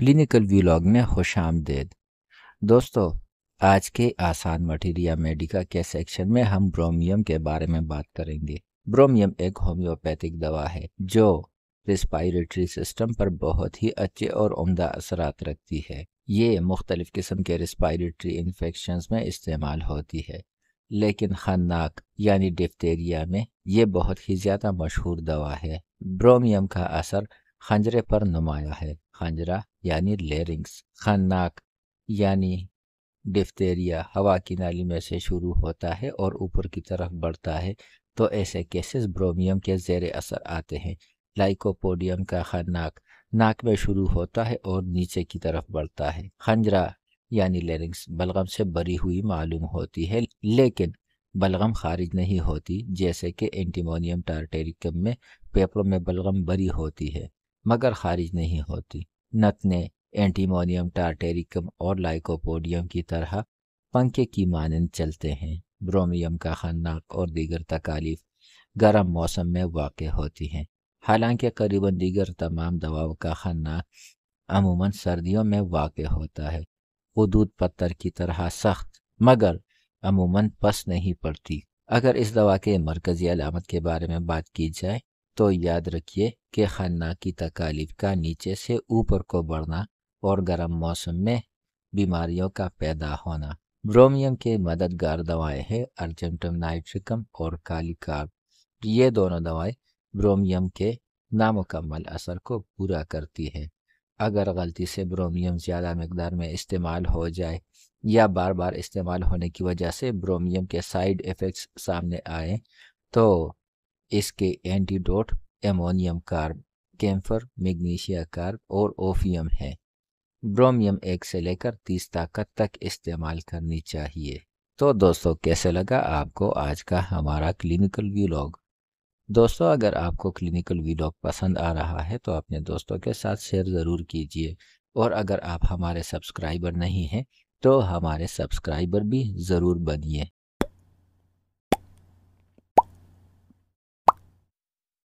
clinical vlog में खुश आमदेद दोस्तों आज के आसान मटेरिया मेडिका के सेक्शन में हम ब्रोमियम के बारे में बात करेंगे ब्रोमियम एक होम्योपैथिक दवा है जो रिस्पायरेटरी सिस्टम पर बहुत ही अच्छे और उम्दा असरात रखती है ये मुख्तलिफ़ किस्म के रिस्पायरेटरी इन्फेक्शन में इस्तेमाल होती है लेकिन खन्नाक यानी डिफ्टेरिया में ये बहुत ही ज़्यादा मशहूर दवा है ब्रोमियम का असर खंजरे पर नुमाया है खंजरा यानी लेरिंग्स खन्नाक यानी डिफ्तेरिया हवा की नाली में से शुरू होता है और ऊपर की तरफ बढ़ता है तो ऐसे केसेस ब्रोमियम के जेर असर आते हैं लाइकोपोडियम का खन्नाक नाक में शुरू होता है और नीचे की तरफ बढ़ता है खंजरा यानी लेरिंग्स बलगम से बरी हुई मालूम होती है लेकिन बलगम खारिज नहीं होती जैसे कि एंटीमोनियम टार्टेरिकम में पेपरों में बलगम बरी होती है मगर खारिज नहीं होती नतने एंटीमोनियम टार्टेरिकम और लाइकोपोडियम की तरह पंखे की मानंद चलते हैं ब्रोमियम का खन्नाक और दीगर तकालीफ गर्म मौसम में वाक़ होती हैं हालांकि करीबन दीगर तमाम दवाओं का खन्नाक अमूमन सर्दियों में वाक़ होता है दूध पत्थर की तरह सख्त मगर अमूमन पस नहीं पड़ती अगर इस दवा के मरकज़ी अलामत के बारे में बात की जाए तो याद रखिए कि खाना की तकालीफ का नीचे से ऊपर को बढ़ना और गर्म मौसम में बीमारियों का पैदा होना ब्रोमियम के मददगार दवाएं हैं अर्जेंटम नाइट्रिकम और काली कार्ब ये दोनों दवाएं ब्रोमियम के नामुकम्मल असर को पूरा करती है अगर गलती से ब्रोमियम ज़्यादा मकदार में इस्तेमाल हो जाए या बार बार इस्तेमाल होने की वजह से ब्रोमियम के साइड इफ़ेक्ट्स सामने आए तो इसके antidote ammonium carb camphor magnesia carb और ओफियम है ब्रोमियम एक से लेकर तीस ताकत तक इस्तेमाल करनी चाहिए तो दोस्तों कैसे लगा आपको आज का हमारा क्लिनिकल व्लॉग दोस्तों अगर आपको क्लिनिकल व्लॉग पसंद आ रहा है तो अपने दोस्तों के साथ शेयर ज़रूर कीजिए और अगर आप हमारे सब्सक्राइबर नहीं हैं तो हमारे सब्सक्राइबर भी ज़रूर बनिए